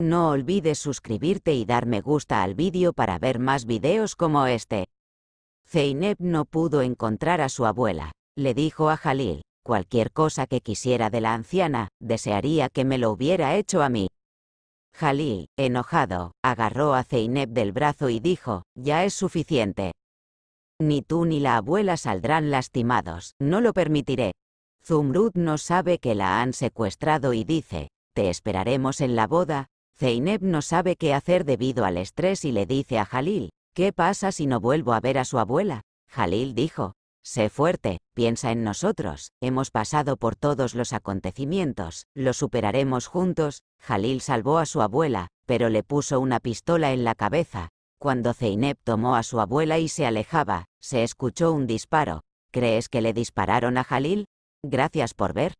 No olvides suscribirte y dar me gusta al vídeo para ver más videos como este. Zeynep no pudo encontrar a su abuela. Le dijo a Jalil, cualquier cosa que quisiera de la anciana, desearía que me lo hubiera hecho a mí. Jalil, enojado, agarró a Zeynep del brazo y dijo, ya es suficiente. Ni tú ni la abuela saldrán lastimados, no lo permitiré. Zumrud no sabe que la han secuestrado y dice, te esperaremos en la boda, Zeynep no sabe qué hacer debido al estrés y le dice a Jalil, ¿qué pasa si no vuelvo a ver a su abuela? Jalil dijo, sé fuerte, piensa en nosotros, hemos pasado por todos los acontecimientos, lo superaremos juntos. Jalil salvó a su abuela, pero le puso una pistola en la cabeza. Cuando Zeynep tomó a su abuela y se alejaba, se escuchó un disparo. ¿Crees que le dispararon a Jalil? Gracias por ver.